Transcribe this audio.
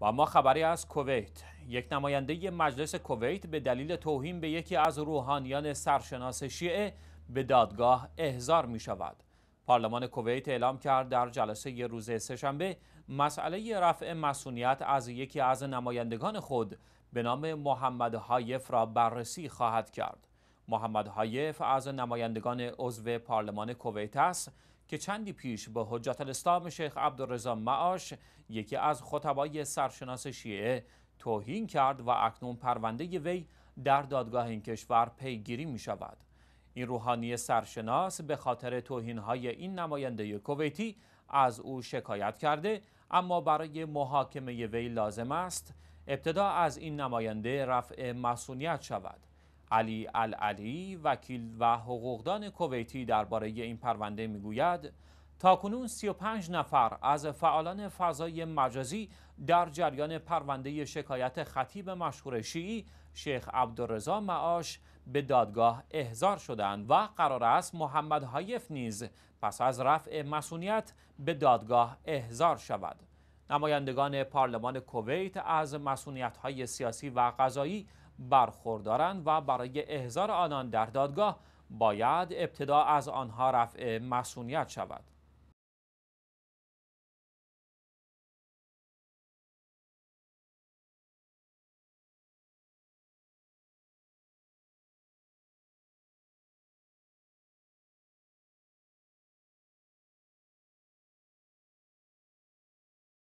و ما خبری از کویت یک نماینده مجلس کویت به دلیل توهین به یکی از روحانیان سرشناس شیعه به دادگاه احضار می شود پارلمان کویت اعلام کرد در جلسه ی روز سهشنبه مسئله رفع مسئولیت از یکی از نمایندگان خود به نام محمد هایف را بررسی خواهد کرد محمد حایف از نمایندگان عضو پارلمان کویت است که چندی پیش به حجت الاسلام شیخ عبدالرضا معاش یکی از خطبای سرشناس شیعه توهین کرد و اکنون پرونده وی در دادگاه این کشور پیگیری می شود. این روحانی سرشناس به خاطر توهین های این نماینده کویتی از او شکایت کرده اما برای محاکمه وی لازم است ابتدا از این نماینده رفع مسئولیت شود. علی العلی وکیل و حقوقدان کویتی درباره این پرونده میگوید تاکنون 35 نفر از فعالان فضای مجازی در جریان پرونده شکایت خطیب مشهور شیعی شیخ عبدالرضا معاش به دادگاه احضار شدند و قرار است محمد حایف نیز پس از رفع مسئولیت به دادگاه احضار شود نمایندگان پارلمان کویت از مسئولیت‌های سیاسی و قضایی برخوردارند و برای احضار آنان در دادگاه باید ابتدا از آنها رفع مسئولیت شود